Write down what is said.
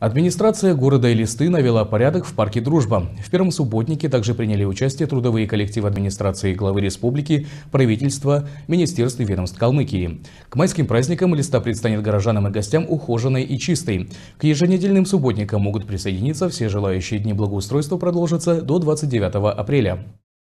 Администрация города Элисты навела порядок в парке «Дружба». В первом субботнике также приняли участие трудовые коллективы администрации главы республики, правительства, министерств и ведомств Калмыкии. К майским праздникам Элиста предстанет горожанам и гостям ухоженной и чистой. К еженедельным субботникам могут присоединиться все желающие дни благоустройства продолжатся до 29 апреля.